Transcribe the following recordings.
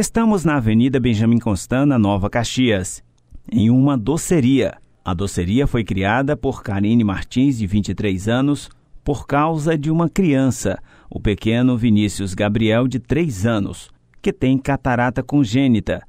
Estamos na Avenida Benjamin Constant, na Nova Caxias, em uma doceria. A doceria foi criada por Karine Martins, de 23 anos, por causa de uma criança, o pequeno Vinícius Gabriel, de 3 anos, que tem catarata congênita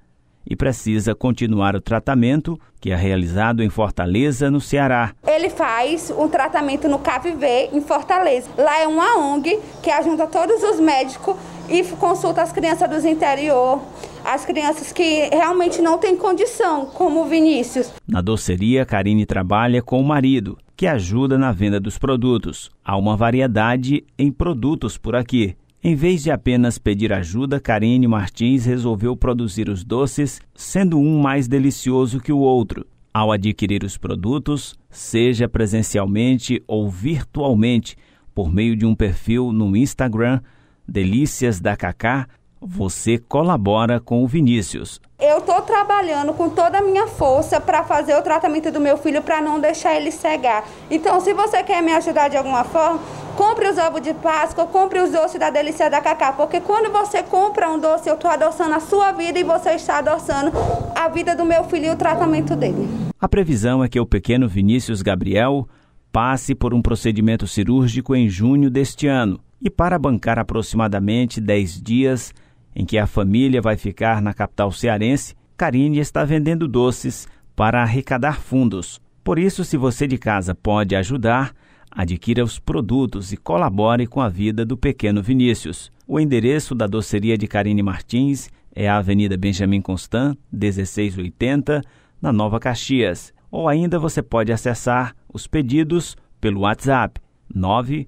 e precisa continuar o tratamento que é realizado em Fortaleza, no Ceará. Ele faz um tratamento no KVV em Fortaleza. Lá é uma ONG que ajuda todos os médicos e consulta as crianças dos interior, as crianças que realmente não têm condição, como o Vinícius. Na doceria, Karine trabalha com o marido, que ajuda na venda dos produtos. Há uma variedade em produtos por aqui. Em vez de apenas pedir ajuda, Karine Martins resolveu produzir os doces, sendo um mais delicioso que o outro. Ao adquirir os produtos, seja presencialmente ou virtualmente, por meio de um perfil no Instagram, Delícias da Cacá, você colabora com o Vinícius. Eu estou trabalhando com toda a minha força para fazer o tratamento do meu filho para não deixar ele cegar. Então, se você quer me ajudar de alguma forma, compre os ovos de Páscoa, compre os doces da Delícia da Cacá, porque quando você compra um doce, eu estou adoçando a sua vida e você está adoçando a vida do meu filho e o tratamento dele. A previsão é que o pequeno Vinícius Gabriel passe por um procedimento cirúrgico em junho deste ano e para bancar aproximadamente 10 dias em que a família vai ficar na capital cearense, Karine está vendendo doces para arrecadar fundos. Por isso, se você de casa pode ajudar, adquira os produtos e colabore com a vida do pequeno Vinícius. O endereço da doceria de Karine Martins é a Avenida Benjamin Constant, 1680, na Nova Caxias. Ou ainda você pode acessar os pedidos pelo WhatsApp 9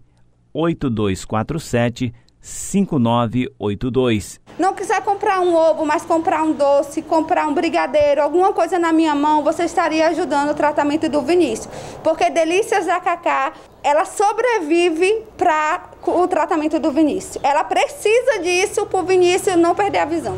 8247 5982. Não quiser comprar um ovo, mas comprar um doce, comprar um brigadeiro, alguma coisa na minha mão, você estaria ajudando o tratamento do Vinícius. Porque Delícias da Cacá, ela sobrevive para o tratamento do Vinícius. Ela precisa disso para o Vinícius não perder a visão.